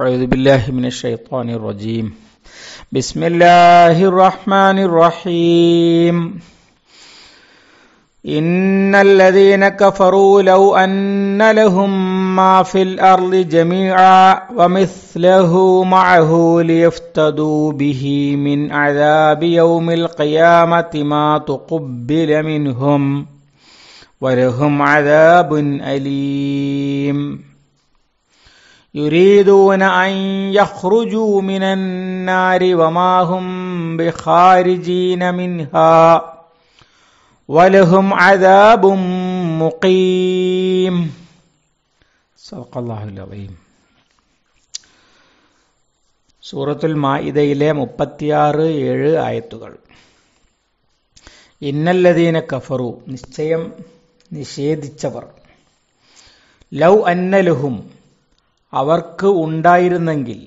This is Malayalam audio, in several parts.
أعوذ بالله من الشيطان الرجيم بسم الله الرحمن الرحيم إن الذين كفروا لو أن لهم ما في الأرض جميعا ومثله معه ليفتدوا به من عذاب يوم القيامة ما تقبل منهم ولهم عذاب أليم يريدون أن يخرجوا من النار وما هم بخارجين منها ولهم عذاب مقيم صدق الله العظيم سورة المائدة إلى إلى മായിദയിലെ മുപ്പത്തിയാറ് ഏഴ് ആയത്തുകൾ ഇന്നല്ലദീന نشيد നിശ്ചയം لو أن لهم അവർക്ക് ഉണ്ടായിരുന്നെങ്കിൽ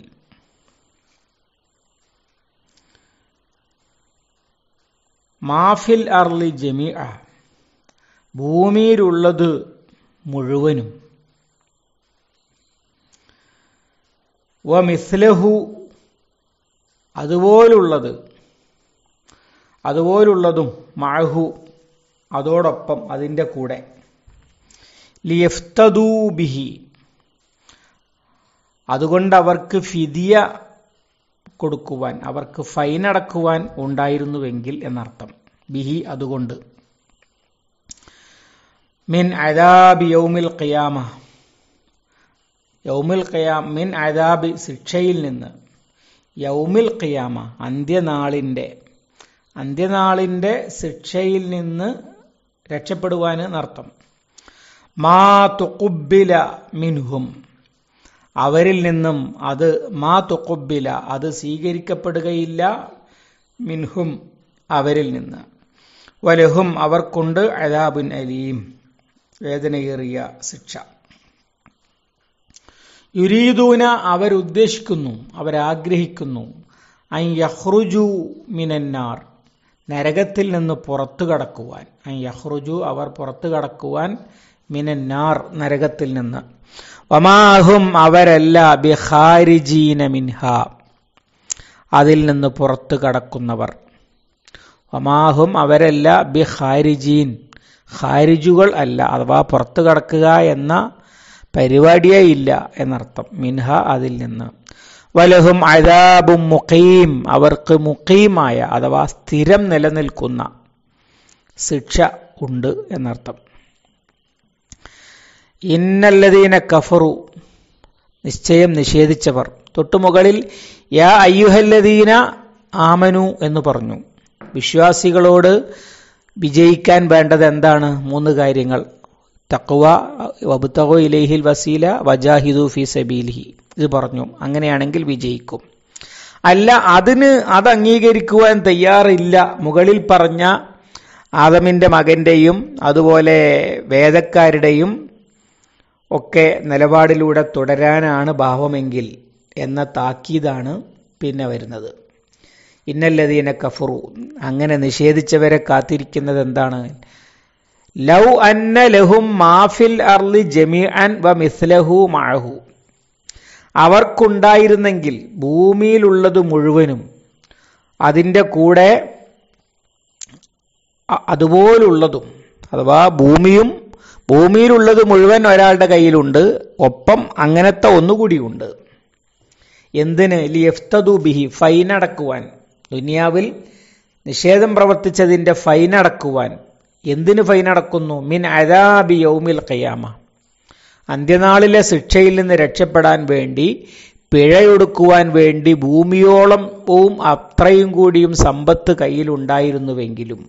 മാഫിൽ അർലി ജമി ഭൂമിയിലുള്ളത് മുഴുവനും വ മിസ്ലഹു അതുപോലുള്ളത് അതുപോലുള്ളതും മഴഹു അതോടൊപ്പം അതിൻ്റെ കൂടെ ലിയഫ്തദൂ ബിഹി അതുകൊണ്ട് അവർക്ക് ഫിദിയ കൊടുക്കുവാൻ അവർക്ക് ഫൈൻ അടക്കുവാൻ ഉണ്ടായിരുന്നുവെങ്കിൽ എന്നർത്ഥം ബിഹി അതുകൊണ്ട് മിൻ അദാബ് യൗമിൽ ഖിയാമ യൗമിൽ ഖിയാം മിൻ അദാബി ശിക്ഷയിൽ നിന്ന് യൗമിൽ ഖിയാമ അന്ത്യനാളിൻ്റെ അന്ത്യനാളിൻ്റെ ശിക്ഷയിൽ നിന്ന് രക്ഷപ്പെടുവാൻ എന്നർത്ഥം മാ തുക്കുബില മിൻഹും അവരിൽ നിന്നും അത് മാ തൊക്കൊബില അത് സ്വീകരിക്കപ്പെടുകയില്ല മിൻഹും അവരിൽ നിന്ന് വലഹും അവർക്കുണ്ട് അലാബുൻ അലീം വേദനയേറിയ ശിക്ഷ യുരീദൂന അവരുദ്ദേശിക്കുന്നു അവരാഗ്രഹിക്കുന്നു ഐ യഹ്റുജു മിനന്നാർ നരകത്തിൽ നിന്ന് പുറത്തു കടക്കുവാൻ ഐ യഹ്റുജു അവർ പുറത്തു കടക്കുവാൻ മിനന്നാർ നരകത്തിൽ നിന്ന് ഒമാഹും അവരല്ല ബിഹാരിജീന മിൻഹ അതിൽ നിന്ന് പുറത്തു കടക്കുന്നവർ ഒമാഹും അവരല്ല ബിഹാരിജീൻ ഹാരിജുകൾ അല്ല അഥവാ പുറത്തു കടക്കുക എന്ന പരിപാടിയേ ഇല്ല എന്നർത്ഥം മിൻഹ അതിൽ നിന്ന് വലഹും അദാബും മുഖീം അവർക്ക് മുഖീമായ അഥവാ സ്ഥിരം നിലനിൽക്കുന്ന ശിക്ഷ ഉണ്ട് എന്നർത്ഥം ഇന്നല്ലതീന കഫറു നിശ്ചയം നിഷേധിച്ചവർ തൊട്ടുമുകളിൽ യാ അയ്യുഹല്ലദീന ആമനു എന്ന് പറഞ്ഞു വിശ്വാസികളോട് വിജയിക്കാൻ വേണ്ടത് എന്താണ് മൂന്ന് കാര്യങ്ങൾ തക്വ വബുത്തകോ ഇലേഹിൽ വസീല വജാഹിദു ഫി സബീലിഹി ഇത് പറഞ്ഞു അങ്ങനെയാണെങ്കിൽ വിജയിക്കും അല്ല അതിന് അത് അംഗീകരിക്കുവാൻ തയ്യാറില്ല മുകളിൽ പറഞ്ഞ ആദമിൻ്റെ മകൻ്റെയും അതുപോലെ വേദക്കാരുടെയും ഒക്കെ നിലപാടിലൂടെ തുടരാനാണ് ഭാവമെങ്കിൽ എന്ന താക്കീതാണ് പിന്നെ വരുന്നത് ഇന്നല്ലതീന കഫറു അങ്ങനെ നിഷേധിച്ചവരെ കാത്തിരിക്കുന്നത് എന്താണ് ലൗ അന്ന ലഹും മാഫിൽ അർലി ജമി അൻ വ മിസ്ലഹു മഴഹു അവർക്കുണ്ടായിരുന്നെങ്കിൽ ഭൂമിയിലുള്ളത് മുഴുവനും അതിൻ്റെ കൂടെ അതുപോലുള്ളതും അഥവാ ഭൂമിയും ഭൂമിയിലുള്ളത് മുഴുവൻ ഒരാളുടെ കയ്യിലുണ്ട് ഒപ്പം അങ്ങനത്തെ ഒന്നുകൂടിയുണ്ട് എന്തിന് ലിയഫ്തദു ബിഹി ഫൈൻ അടക്കുവാൻ ദുനിയാവിൽ നിഷേധം പ്രവർത്തിച്ചതിൻ്റെ ഫൈൻ അടക്കുവാൻ എന്തിന് ഫൈൻ അടക്കുന്നു മിൻ അദാബി യൗമിൽ കയ്യാമ അന്ത്യനാളിലെ ശിക്ഷയിൽ നിന്ന് രക്ഷപ്പെടാൻ വേണ്ടി പിഴയൊടുക്കുവാൻ വേണ്ടി ഭൂമിയോളം ഭൂമിയോളവും അത്രയും കൂടിയും സമ്പത്ത് കയ്യിലുണ്ടായിരുന്നുവെങ്കിലും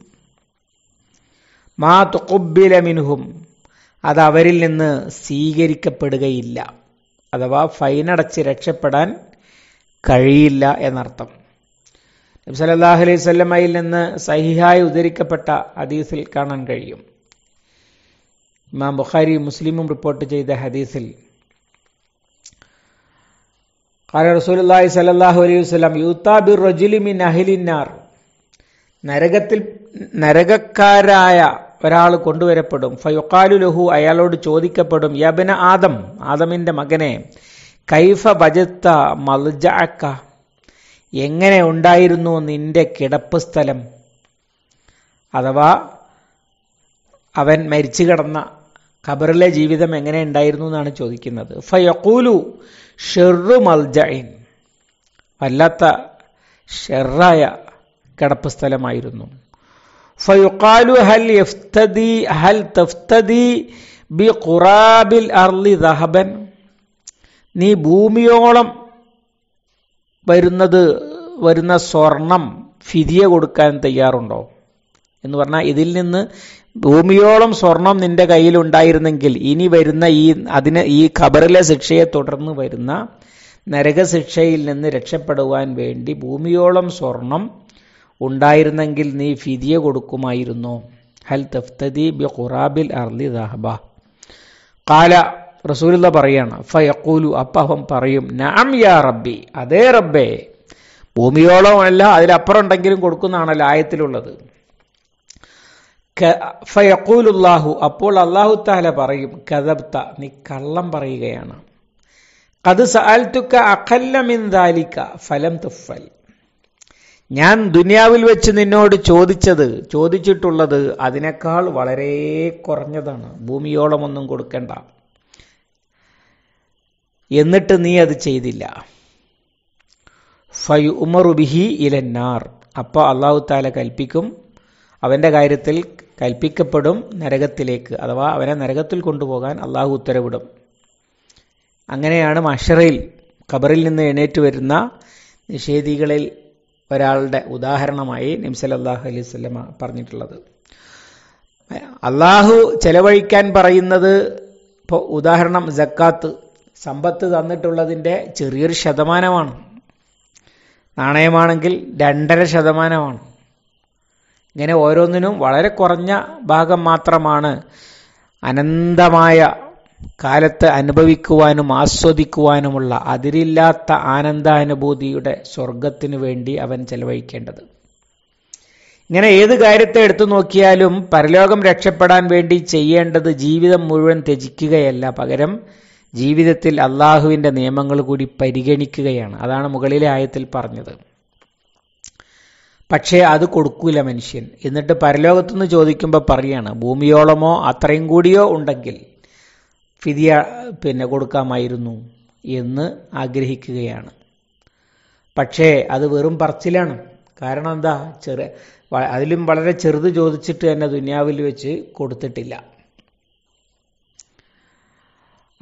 മാ തുക്കുബിലമിനുഹും മിൻഹും അത് അവരിൽ നിന്ന് സ്വീകരിക്കപ്പെടുകയില്ല അഥവാ ഫൈനടച്ച് രക്ഷപ്പെടാൻ കഴിയില്ല എന്നർത്ഥം നബ്സലല്ലാഹു അലൈഹി സ്വല്ലമ്മയിൽ നിന്ന് സഹിഹായി ഉദ്ധരിക്കപ്പെട്ട ഹദീസിൽ കാണാൻ കഴിയും ഇമാം ബുഖാരി മുസ്ലിമും റിപ്പോർട്ട് ചെയ്ത ഹദീസിൽ قال رسول الله صلى الله عليه وسلم നരകത്തിൽ നരകക്കാരായ ഒരാൾ കൊണ്ടുവരപ്പെടും ഫയുക്കാലു ലഹു അയാളോട് ചോദിക്കപ്പെടും യബന ആദം ആദമിൻ്റെ മകനെ കൈഫ ബജത്ത മൽജഅക്ക എങ്ങനെ ഉണ്ടായിരുന്നു നിന്റെ കിടപ്പ് സ്ഥലം അഥവാ അവൻ മരിച്ചു കിടന്ന ഖബറിലെ ജീവിതം എങ്ങനെ ഉണ്ടായിരുന്നു എന്നാണ് ചോദിക്കുന്നത് ഫയക്കൂലു ഷെറു മൽജൈൻ വല്ലാത്ത ഷെറായ കിടപ്പ് സ്ഥലമായിരുന്നു ഫയുക്കാലു ഹൽ എഫ്തദി ഹൽ തഫ്തദി ബി ഖുറാബിൽ അർലി ദഹബൻ നീ ഭൂമിയോളം വരുന്നത് വരുന്ന സ്വർണം ഫിതിയ കൊടുക്കാൻ തയ്യാറുണ്ടോ എന്ന് പറഞ്ഞാൽ ഇതിൽ നിന്ന് ഭൂമിയോളം സ്വർണം നിന്റെ കയ്യിലുണ്ടായിരുന്നെങ്കിൽ ഇനി വരുന്ന ഈ അതിന് ഈ ഖബറിലെ ശിക്ഷയെ തുടർന്ന് വരുന്ന നരകശിക്ഷയിൽ നിന്ന് രക്ഷപ്പെടുവാൻ വേണ്ടി ഭൂമിയോളം സ്വർണം ഉണ്ടായിരുന്നെങ്കിൽ നീ ഫിദിയ കൊടുക്കുമായിരുന്നു ഹൽ തഫ്തദി ബി ഖുറാബിൽ അർലി ദാഹബ കാല റസൂലുള്ള പറയാണ് ഫയക്കൂലു അപ്പം പറയും നാം യാ റബ്ബി അതേ റബ്ബേ ഭൂമിയോളം അല്ല അതിലപ്പുറം ഉണ്ടെങ്കിലും കൊടുക്കുന്നതാണല്ലോ ആയത്തിലുള്ളത് ഫയക്കൂലുല്ലാഹു അപ്പോൾ അള്ളാഹു താല പറയും കഥബ്ത നീ കള്ളം പറയുകയാണ് കത് സാൽത്തുക്ക അഖല്ല മിൻ ഫലം തുഫൽ ഞാൻ ദുനിയാവിൽ വെച്ച് നിന്നോട് ചോദിച്ചത് ചോദിച്ചിട്ടുള്ളത് അതിനേക്കാൾ വളരെ കുറഞ്ഞതാണ് ഭൂമിയോളമൊന്നും കൊടുക്കണ്ട എന്നിട്ട് നീ അത് ചെയ്തില്ല ഫൈ ഉമറുബിഹി ഇലന്നാർ അപ്പോൾ അള്ളാഹു താല കൽപ്പിക്കും അവൻ്റെ കാര്യത്തിൽ കൽപ്പിക്കപ്പെടും നരകത്തിലേക്ക് അഥവാ അവനെ നരകത്തിൽ കൊണ്ടുപോകാൻ അള്ളാഹു ഉത്തരവിടും അങ്ങനെയാണ് മഷറയിൽ ഖബറിൽ നിന്ന് എണേറ്റ് വരുന്ന നിഷേധികളിൽ ഒരാളുടെ ഉദാഹരണമായി അള്ളാഹു അലൈഹി സ്വലമ പറഞ്ഞിട്ടുള്ളത് അള്ളാഹു ചെലവഴിക്കാൻ പറയുന്നത് ഇപ്പോൾ ഉദാഹരണം ജക്കാത്ത് സമ്പത്ത് തന്നിട്ടുള്ളതിൻ്റെ ചെറിയൊരു ശതമാനമാണ് നാണയമാണെങ്കിൽ രണ്ടര ശതമാനമാണ് ഇങ്ങനെ ഓരോന്നിനും വളരെ കുറഞ്ഞ ഭാഗം മാത്രമാണ് അനന്തമായ കാലത്ത് അനുഭവിക്കുവാനും ആസ്വദിക്കുവാനുമുള്ള അതിരില്ലാത്ത ആനന്ദാനുഭൂതിയുടെ സ്വർഗത്തിനു വേണ്ടി അവൻ ചെലവഴിക്കേണ്ടത് ഇങ്ങനെ ഏത് കാര്യത്തെ എടുത്തു നോക്കിയാലും പരലോകം രക്ഷപ്പെടാൻ വേണ്ടി ചെയ്യേണ്ടത് ജീവിതം മുഴുവൻ ത്യജിക്കുകയല്ല പകരം ജീവിതത്തിൽ അള്ളാഹുവിന്റെ നിയമങ്ങൾ കൂടി പരിഗണിക്കുകയാണ് അതാണ് മുകളിലെ ആയത്തിൽ പറഞ്ഞത് പക്ഷേ അത് കൊടുക്കൂല മനുഷ്യൻ എന്നിട്ട് പരലോകത്തുനിന്ന് ചോദിക്കുമ്പോൾ പറയാണ് ഭൂമിയോളമോ അത്രയും കൂടിയോ ഉണ്ടെങ്കിൽ ഫിതിയ പിന്നെ കൊടുക്കാമായിരുന്നു എന്ന് ആഗ്രഹിക്കുകയാണ് പക്ഷേ അത് വെറും പറച്ചിലാണ് കാരണം എന്താ ചെറിയ അതിലും വളരെ ചെറുത് ചോദിച്ചിട്ട് തന്നെ ദുനിയാവിൽ വെച്ച് കൊടുത്തിട്ടില്ല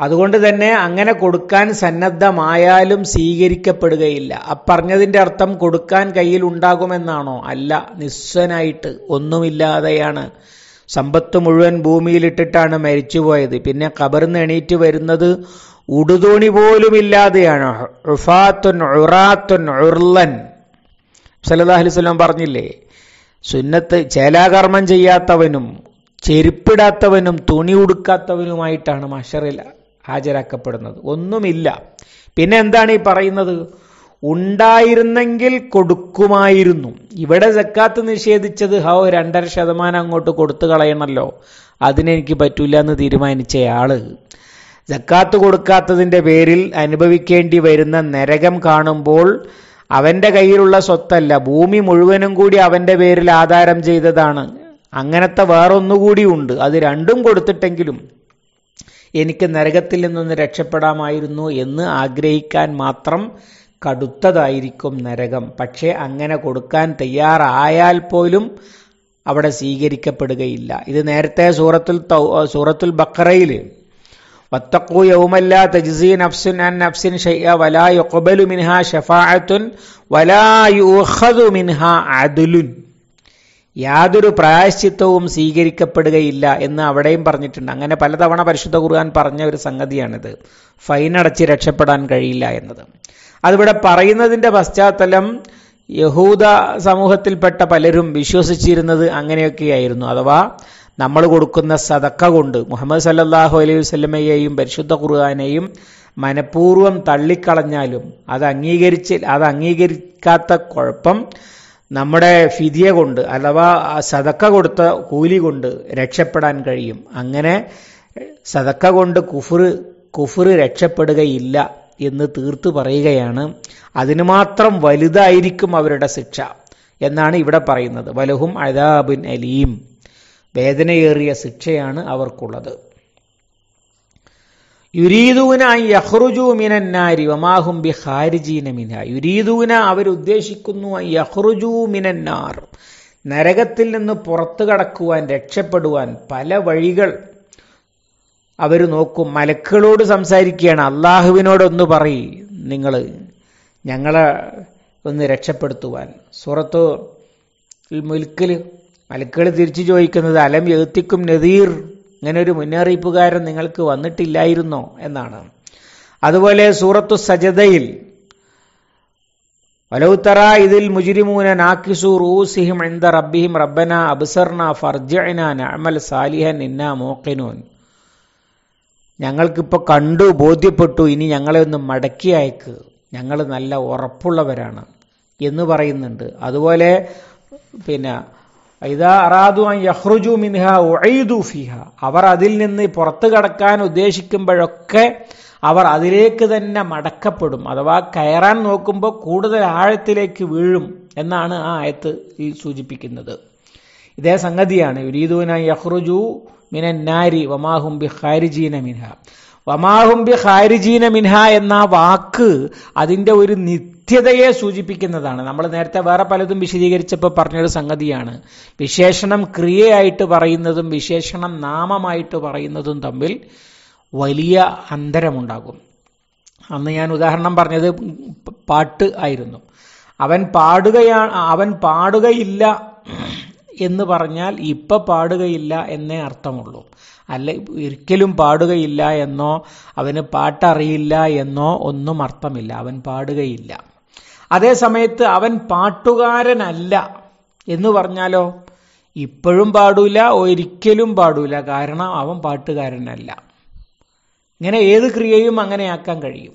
അതുകൊണ്ട് തന്നെ അങ്ങനെ കൊടുക്കാൻ സന്നദ്ധമായാലും സ്വീകരിക്കപ്പെടുകയില്ല അപ്പറഞ്ഞതിൻ്റെ അർത്ഥം കൊടുക്കാൻ കയ്യിൽ ഉണ്ടാകുമെന്നാണോ അല്ല നിസ്വനായിട്ട് ഒന്നുമില്ലാതെയാണ് സമ്പത്ത് മുഴുവൻ ഭൂമിയിലിട്ടിട്ടാണ് മരിച്ചുപോയത് പിന്നെ കബർന്ന് എണീറ്റ് വരുന്നത് ഉടുതോണി പോലും ഇല്ലാതെയാണ് ഉഫാത്തുൻ ഉറാത്തുൻ ഉർലൻ സലതാഹുലിസ്ലാം പറഞ്ഞില്ലേ സുന്നത്ത് ചേലാകർമ്മം ചെയ്യാത്തവനും ചെരുപ്പിടാത്തവനും തുണി ഉടുക്കാത്തവനുമായിട്ടാണ് മഷറിൽ ഹാജരാക്കപ്പെടുന്നത് ഒന്നുമില്ല പിന്നെ എന്താണ് ഈ പറയുന്നത് ഉണ്ടായിരുന്നെങ്കിൽ കൊടുക്കുമായിരുന്നു ഇവിടെ ജക്കാത്ത് നിഷേധിച്ചത് ഹ രണ്ടര ശതമാനം അങ്ങോട്ട് കൊടുത്തു കളയണമല്ലോ അതിനെനിക്ക് പറ്റൂല എന്ന് തീരുമാനിച്ച ആള് ജക്കാത്ത് കൊടുക്കാത്തതിൻ്റെ പേരിൽ അനുഭവിക്കേണ്ടി വരുന്ന നരകം കാണുമ്പോൾ അവൻ്റെ കയ്യിലുള്ള സ്വത്തല്ല ഭൂമി മുഴുവനും കൂടി അവൻ്റെ പേരിൽ ആധാരം ചെയ്തതാണ് അങ്ങനത്തെ വേറൊന്നുകൂടി ഉണ്ട് അത് രണ്ടും കൊടുത്തിട്ടെങ്കിലും എനിക്ക് നരകത്തിൽ നിന്നൊന്ന് രക്ഷപ്പെടാമായിരുന്നു എന്ന് ആഗ്രഹിക്കാൻ മാത്രം കടുത്തതായിരിക്കും നരകം പക്ഷേ അങ്ങനെ കൊടുക്കാൻ തയ്യാറായാൽ പോലും അവിടെ സ്വീകരിക്കപ്പെടുകയില്ല ഇത് നേരത്തെ സൂറത്തുൽ സൂറത്തുൽ ബക്കറയിൽ വത്തക്കൂ യൗമല്ല തജ്സി നഫ്സുൻ അൻ നഫ്സിൻ ഷയ്യ വലാ യുഖബലു മിൻഹ ഷഫാഅത്തുൻ വലാ യുഖദു മിൻഹ അദുലുൻ യാതൊരു പ്രായശ്ചിത്വവും സ്വീകരിക്കപ്പെടുകയില്ല എന്ന് അവിടെയും പറഞ്ഞിട്ടുണ്ട് അങ്ങനെ പലതവണ പരിശുദ്ധ ഖുർആൻ പറഞ്ഞ ഒരു സംഗതിയാണിത് ഫൈനടച്ച് രക്ഷപ്പെടാൻ കഴിയില്ല എന്നത് അതിവിടെ പറയുന്നതിൻ്റെ പശ്ചാത്തലം യഹൂദ സമൂഹത്തിൽപ്പെട്ട പലരും വിശ്വസിച്ചിരുന്നത് അങ്ങനെയൊക്കെയായിരുന്നു അഥവാ നമ്മൾ കൊടുക്കുന്ന സതക്ക കൊണ്ട് മുഹമ്മദ് സല്ലാഹു അലൈഹി വസ്ലമയെയും പരിശുദ്ധ ഖുർആാനെയും മനഃപൂർവ്വം തള്ളിക്കളഞ്ഞാലും അത് അംഗീകരിച്ച് അത് അംഗീകരിക്കാത്ത കുഴപ്പം നമ്മുടെ ഫിതിയ കൊണ്ട് അഥവാ സതക്ക കൊടുത്ത കൂലി കൊണ്ട് രക്ഷപ്പെടാൻ കഴിയും അങ്ങനെ സതക്ക കൊണ്ട് കുഫുർ കുഫുർ രക്ഷപ്പെടുകയില്ല എന്ന് തീർത്തു പറയുകയാണ് അതിനു മാത്രം വലുതായിരിക്കും അവരുടെ ശിക്ഷ എന്നാണ് ഇവിടെ പറയുന്നത് വലഹും അദാബിൻ അലീം വേദനയേറിയ ശിക്ഷയാണ് അവർക്കുള്ളത് യുരീദൂന യഹ്റുജു മിനന്നാരി വമാഹും ബി ഹാരിജീന മിന യുരീദൂന അവരുദ്ദേശിക്കുന്നു യഹ്റുജു മിനന്നാർ നരകത്തിൽ നിന്ന് പുറത്തു കടക്കുവാൻ രക്ഷപ്പെടുവാൻ പല വഴികൾ അവർ നോക്കും മലക്കുകളോട് സംസാരിക്കുകയാണ് അള്ളാഹുവിനോടൊന്ന് പറയ് നിങ്ങൾ ഞങ്ങളെ ഒന്ന് രക്ഷപ്പെടുത്തുവാൻ സുറത്ത് മുൽക്കിൽ മലക്കുകൾ തിരിച്ചു ചോദിക്കുന്നത് അലം എഴുത്തിക്കും നദീർ ഇങ്ങനെ ഒരു മുന്നറിയിപ്പുകാരൻ നിങ്ങൾക്ക് വന്നിട്ടില്ലായിരുന്നോ എന്നാണ് അതുപോലെ സൂറത്തു സജതയിൽ വലൗത്തറ ഇതിൽ മുജിരിമൂന നാക്കിസു റൂസിഹിം എന്ത റബ്ബിഹിം റബ്ബന അബ്സർണ ഫർജന അമൽ സാലിഹൻ ഇന്ന മോക്കിനൂൻ ഞങ്ങൾക്കിപ്പോൾ കണ്ടു ബോധ്യപ്പെട്ടു ഇനി ഞങ്ങളെ ഒന്ന് മടക്കി അയക്ക് ഞങ്ങൾ നല്ല ഉറപ്പുള്ളവരാണ് എന്ന് പറയുന്നുണ്ട് അതുപോലെ പിന്നെ ഇതാ അറാദു യഹ്റുജു മിൻഹ ഒഴയുദു ഫിഹ അവർ അതിൽ നിന്ന് പുറത്തു കടക്കാൻ ഉദ്ദേശിക്കുമ്പോഴൊക്കെ അവർ അതിലേക്ക് തന്നെ മടക്കപ്പെടും അഥവാ കയറാൻ നോക്കുമ്പോൾ കൂടുതൽ ആഴത്തിലേക്ക് വീഴും എന്നാണ് ആ ആയത്ത് സൂചിപ്പിക്കുന്നത് ഇതേ സംഗതിയാണ് യുരീദൂന യഹ്റുജു മിനന്നാരി വമാഹും ബി ഖാരിജീന മിൻഹ വമാഹും ബി ഖാരിജീന മിൻഹ എന്ന വാക്ക് അതിൻ്റെ ഒരു നിത്യതയെ സൂചിപ്പിക്കുന്നതാണ് നമ്മൾ നേരത്തെ വേറെ പലതും വിശദീകരിച്ചപ്പോൾ പറഞ്ഞൊരു സംഗതിയാണ് വിശേഷണം ക്രിയയായിട്ട് പറയുന്നതും വിശേഷണം നാമമായിട്ട് പറയുന്നതും തമ്മിൽ വലിയ അന്തരമുണ്ടാകും അന്ന് ഞാൻ ഉദാഹരണം പറഞ്ഞത് പാട്ട് ആയിരുന്നു അവൻ പാടുകയാ അവൻ പാടുകയില്ല എന്ന് പറഞ്ഞാൽ ഇപ്പൊ പാടുകയില്ല എന്നേ അർത്ഥമുള്ളൂ അല്ലെ ഒരിക്കലും പാടുകയില്ല എന്നോ അവന് പാട്ടറിയില്ല എന്നോ ഒന്നും അർത്ഥമില്ല അവൻ പാടുകയില്ല അതേ സമയത്ത് അവൻ പാട്ടുകാരനല്ല എന്ന് പറഞ്ഞാലോ ഇപ്പോഴും പാടൂല ഒരിക്കലും പാടൂല കാരണം അവൻ പാട്ടുകാരനല്ല ഇങ്ങനെ ഏത് ക്രിയയും അങ്ങനെയാക്കാൻ കഴിയും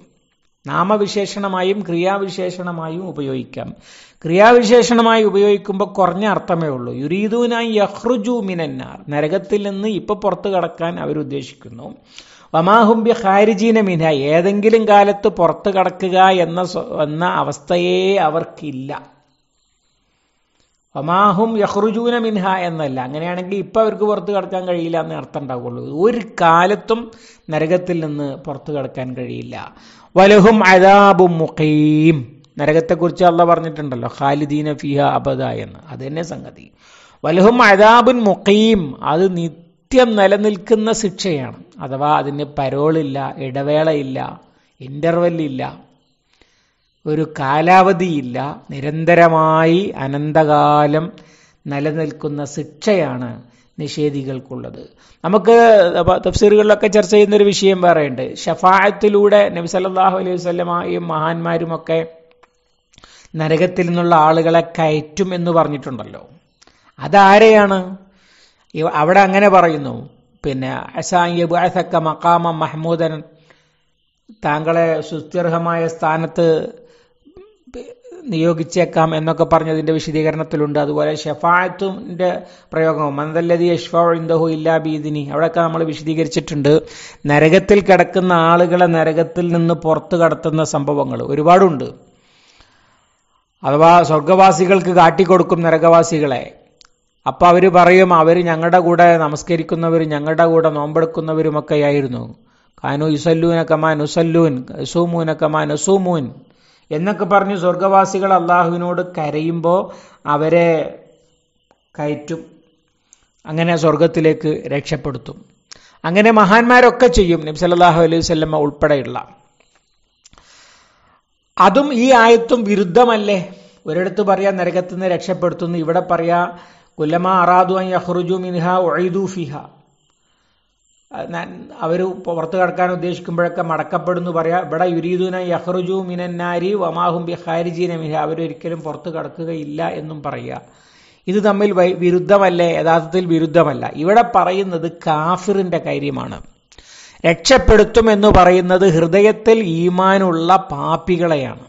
നാമവിശേഷണമായും ക്രിയാവിശേഷണമായും ഉപയോഗിക്കാം ക്രിയാവിശേഷണമായി ഉപയോഗിക്കുമ്പോൾ കുറഞ്ഞ അർത്ഥമേ ഉള്ളൂ യുരീദൂനായി യഹ്റുജു മിനന്നാർ നരകത്തിൽ നിന്ന് ഇപ്പോൾ പുറത്തു കടക്കാൻ അവരുദ്ദേശിക്കുന്നു വമാഹുംബി ഹാരിജീന മിന ഏതെങ്കിലും കാലത്ത് പുറത്തു കടക്കുക എന്ന എന്ന അവസ്ഥയെ അവർക്കില്ല വമാഹും യഹ്റുജൂന മിൻഹ എന്നല്ല അങ്ങനെയാണെങ്കിൽ ഇപ്പം അവർക്ക് പുറത്ത് കടക്കാൻ കഴിയില്ല എന്ന് അർത്ഥം ഉണ്ടാവുള്ളൂ ഒരു കാലത്തും നരകത്തിൽ നിന്ന് പുറത്തു കടക്കാൻ കഴിയില്ല വലഹും അതാബും മുഖീം നരകത്തെക്കുറിച്ച് അള്ള പറഞ്ഞിട്ടുണ്ടല്ലോ ഖാലിദീന ഫിഹ അബദ എന്ന് അത് തന്നെ സംഗതി വലഹും അതാബുൻ മുഖീം അത് നിത്യം നിലനിൽക്കുന്ന ശിക്ഷയാണ് അഥവാ അതിന് പരോളില്ല ഇടവേളയില്ല ഇൻ്റർവെല്ലില്ല ഒരു കാലാവധിയില്ല നിരന്തരമായി അനന്തകാലം നിലനിൽക്കുന്ന ശിക്ഷയാണ് നിഷേധികൾക്കുള്ളത് നമുക്ക് തഫ്സീറുകളിലൊക്കെ ചർച്ച ചെയ്യുന്ന ഒരു വിഷയം വേറെയുണ്ട് ഷഫായത്തിലൂടെ നബി സല്ലാഹു അലൈഹി വസ്ലമായും മഹാന്മാരുമൊക്കെ നരകത്തിൽ നിന്നുള്ള ആളുകളെ കയറ്റും എന്ന് പറഞ്ഞിട്ടുണ്ടല്ലോ അതാരെയാണ് അവിടെ അങ്ങനെ പറയുന്നു പിന്നെ അസാങ്ക മക്കാമ മഹ്മൂദൻ താങ്കളെ സുസ്ഥിർഹമായ സ്ഥാനത്ത് നിയോഗിച്ചേക്കാം എന്നൊക്കെ പറഞ്ഞതിൻ്റെ വിശദീകരണത്തിലുണ്ട് അതുപോലെ ഷെഫായത്തിൻ്റെ പ്രയോഗം മന്ദല്ലതി യഷ്ഫാ ഇന്ദഹു ഇല്ലാ ബീദിനി അവിടെയൊക്കെ നമ്മൾ വിശദീകരിച്ചിട്ടുണ്ട് നരകത്തിൽ കിടക്കുന്ന ആളുകളെ നരകത്തിൽ നിന്ന് പുറത്തു കടത്തുന്ന സംഭവങ്ങൾ ഒരുപാടുണ്ട് അഥവാ സ്വർഗവാസികൾക്ക് കാട്ടിക്കൊടുക്കും നരകവാസികളെ അപ്പം അവർ പറയും അവർ ഞങ്ങളുടെ കൂടെ നമസ്കരിക്കുന്നവരും ഞങ്ങളുടെ കൂടെ ആയിരുന്നു കാനു ഇസല്ലൂന കമാൻ ഉസല്ലൂൻ സൂമൂന കമാൻ സൂമൂൻ എന്നൊക്കെ പറഞ്ഞു സ്വർഗവാസികൾ അള്ളാഹുവിനോട് കരയുമ്പോൾ അവരെ കയറ്റും അങ്ങനെ സ്വർഗത്തിലേക്ക് രക്ഷപ്പെടുത്തും അങ്ങനെ മഹാന്മാരൊക്കെ ചെയ്യും നബ്സല്ലാഹു അലൈഹി സ്വല്ലമ്മ ഉൾപ്പെടെയുള്ള അതും ഈ ആയത്തും വിരുദ്ധമല്ലേ ഒരിടത്ത് പറയാ നരകത്തിൽ നിന്ന് രക്ഷപ്പെടുത്തുന്നു ഇവിടെ പറയാ കുലമ അറാദു അഹ്റുജു മിൻഹ ഒഴിദു ഫിഹ അവർ പുറത്ത് കടക്കാൻ ഉദ്ദേശിക്കുമ്പോഴൊക്കെ മടക്കപ്പെടുന്നു പറയാ ഇവിടെ യുരീദുന യഹ്റുജു മിനന്നാരി വമാഹും ബി ഹാരിജീന മിഹ അവരൊരിക്കലും പുറത്ത് കടക്കുകയില്ല എന്നും പറയുക ഇത് തമ്മിൽ വിരുദ്ധമല്ലേ യഥാർത്ഥത്തിൽ വിരുദ്ധമല്ല ഇവിടെ പറയുന്നത് കാഫിറിന്റെ കാര്യമാണ് എന്ന് പറയുന്നത് ഹൃദയത്തിൽ ഈമാനുള്ള പാപ്പികളെയാണ്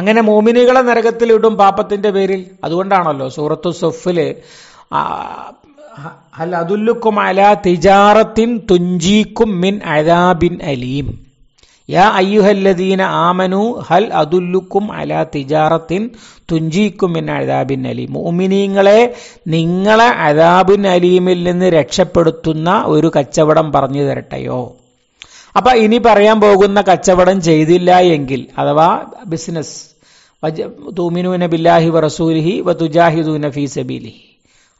അങ്ങനെ നരകത്തിൽ നരകത്തിലിടും പാപ്പത്തിന്റെ പേരിൽ അതുകൊണ്ടാണല്ലോ സൂറത്തു സൊഫില് ഹൽ അതുല്ലുക്കും അല തിജാറത്തിൻ തുഞ്ചീക്കും മിൻ അലാബിൻ അലീം യാ അയ്യുഹല്ലദീന ആമനു ഹൽ അതുല്ലുക്കും അല തിജാറത്തിൻ തുഞ്ചിക്കും എന്ന അതാബിൻ അലീം മോമിനീങ്ങളെ നിങ്ങളെ അതാബിൻ അലീമിൽ നിന്ന് രക്ഷപ്പെടുത്തുന്ന ഒരു കച്ചവടം പറഞ്ഞു തരട്ടെയോ അപ്പൊ ഇനി പറയാൻ പോകുന്ന കച്ചവടം ചെയ്തില്ല എങ്കിൽ അഥവാ ബിസിനസ് തൂമിനൂന ബില്ലാഹി വറസൂലിഹി വ തുജാഹിദൂന ഫീ സബീലിഹി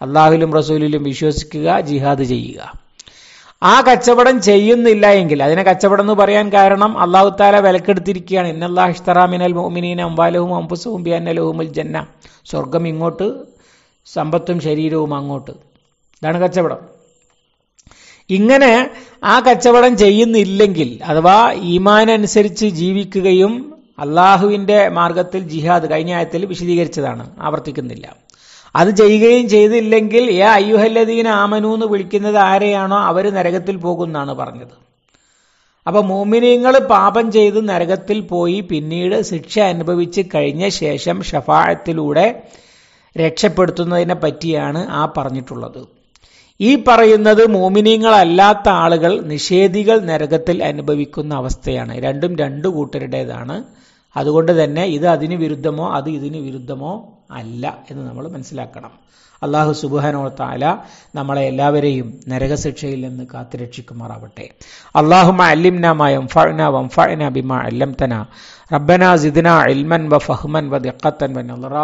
അള്ളാഹുലും റസൂലിലും വിശ്വസിക്കുക ജിഹാദ് ചെയ്യുക ആ കച്ചവടം ചെയ്യുന്നില്ല എങ്കിൽ അതിനെ കച്ചവടം എന്ന് പറയാൻ കാരണം അള്ളാഹു താല വിലക്കെടുത്തിരിക്കുകയാണ് ഇന്നല്ലാഹ് ഇഷ്തറാമിനൽ മോമിനീൻ അംബാലഹും അംബുസവും ബിയാനലഹുമുൽ ജന്ന സ്വർഗം ഇങ്ങോട്ട് സമ്പത്തും ശരീരവും അങ്ങോട്ട് ഇതാണ് കച്ചവടം ഇങ്ങനെ ആ കച്ചവടം ചെയ്യുന്നില്ലെങ്കിൽ അഥവാ ഈമാനനുസരിച്ച് ജീവിക്കുകയും അള്ളാഹുവിൻ്റെ മാർഗത്തിൽ ജിഹാദ് കഴിഞ്ഞ ആയത്തിൽ വിശദീകരിച്ചതാണ് ആവർത്തിക്കുന്നില്ല അത് ചെയ്യുകയും ചെയ്തില്ലെങ്കിൽ ഏ അയ്യുഹല്ലദീന ആമനു എന്ന് വിളിക്കുന്നത് ആരെയാണോ അവർ നരകത്തിൽ പോകുന്നാണ് പറഞ്ഞത് അപ്പോൾ മോമിനിയങ്ങൾ പാപം ചെയ്ത് നരകത്തിൽ പോയി പിന്നീട് ശിക്ഷ അനുഭവിച്ച് കഴിഞ്ഞ ശേഷം ഷഫായത്തിലൂടെ രക്ഷപ്പെടുത്തുന്നതിനെ പറ്റിയാണ് ആ പറഞ്ഞിട്ടുള്ളത് ഈ പറയുന്നത് മോമിനിയങ്ങളല്ലാത്ത ആളുകൾ നിഷേധികൾ നരകത്തിൽ അനുഭവിക്കുന്ന അവസ്ഥയാണ് രണ്ടും രണ്ടു കൂട്ടരുടേതാണ് അതുകൊണ്ട് തന്നെ ഇത് അതിന് വിരുദ്ധമോ അത് ഇതിന് വിരുദ്ധമോ അല്ല എന്ന് നമ്മൾ മനസ്സിലാക്കണം അള്ളാഹു സുബുഹാനോ താല നമ്മളെ എല്ലാവരെയും നരകശിക്ഷയിൽ നിന്ന് കാത്തുരക്ഷിക്കുമാറാവട്ടെ അള്ളാഹു അല്ലിംനമായും ഫഅന വം ഫഅന അല്ലം തന റബ്ബന സിദ്ന ഇൽമൻ വ ഫഹ്മൻ വ ദിഖത്തൻ വ നളറ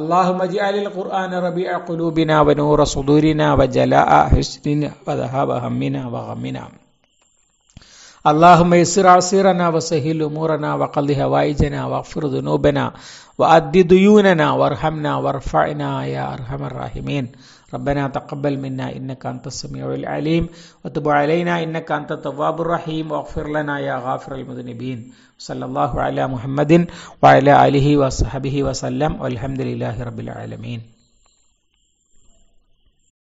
اللهم اجعل القرآن ربيع قلوبنا ونور صدورنا وجلاء حسننا وذهاب همنا وغمنا اللهم يسر عسيرنا وسهل أمورنا وقل هوائجنا واغفر ذنوبنا وأد ديوننا وارحمنا وارفعنا يا أرحم الراحمين ربنا تقبل منا إنك أنت السميع العليم وتب علينا إنك أنت التواب الرحيم واغفر لنا يا غافر المذنبين صلى الله على محمد وعلى آله وصحبه وسلم والحمد لله رب العالمين